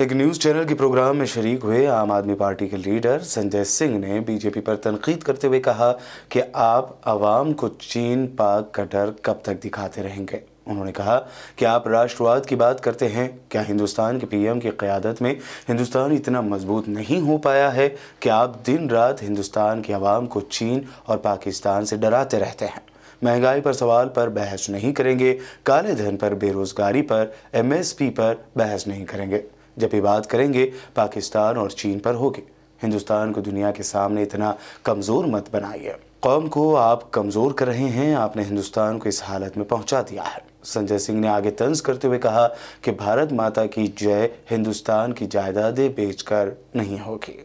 एक news channel के programme में शरीक हुए आम आदमी पार्टी के लीडर संजय सिंह ने बीजेपी पर तनकीद करते हुए कहा कि आप आवाम को चीन पाक का डर कब तक दिखाते रहेंगे उन्होंने कहा कि आप राष्ट्रवाद की बात करते हैं क्या हिंदुस्तान के पीएम की क़्यादत में हिंदुस्तान इतना मजबूत नहीं हो पाया है कि आप दिन रात हिंदुस्तान की आवाम को चीन और पाकिस्तान से डराते रहते हैं महंगाई पर सवाल पर बहस नहीं करेंगे काले धन पर बेरोज़गारी पर एमएसपी पर बहस नहीं करेंगे जब ये बात करेंगे पाकिस्तान और चीन पर होगी हिंदुस्तान को दुनिया के सामने इतना कमज़ोर मत बनाइए कौम को आप कमज़ोर कर रहे हैं आपने हिंदुस्तान को इस हालत में पहुंचा दिया है संजय सिंह ने आगे तंज करते हुए कहा कि भारत माता की जय हिंदुस्तान की जायदादें बेचकर नहीं होगी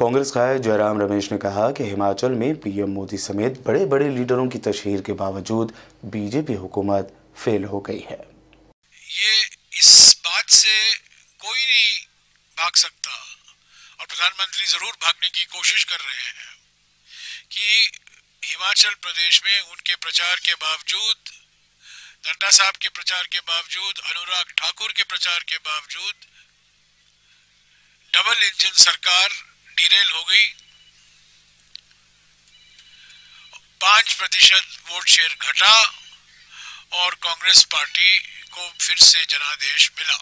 कांग्रेस का जयराम रमेश ने कहा कि हिमाचल में पीएम मोदी समेत बड़े बड़े लीडरों की तशहर के बावजूद बीजेपी हुकूमत फेल हो गई है कोई नहीं भाग सकता और प्रधानमंत्री जरूर भागने की कोशिश कर रहे हैं कि हिमाचल प्रदेश में उनके प्रचार के बावजूद नड्डा साहब के प्रचार के बावजूद अनुराग ठाकुर के प्रचार के बावजूद डबल इंजन सरकार डिरेल हो गई पांच प्रतिशत वोट शेयर घटा और कांग्रेस पार्टी को फिर से जनादेश मिला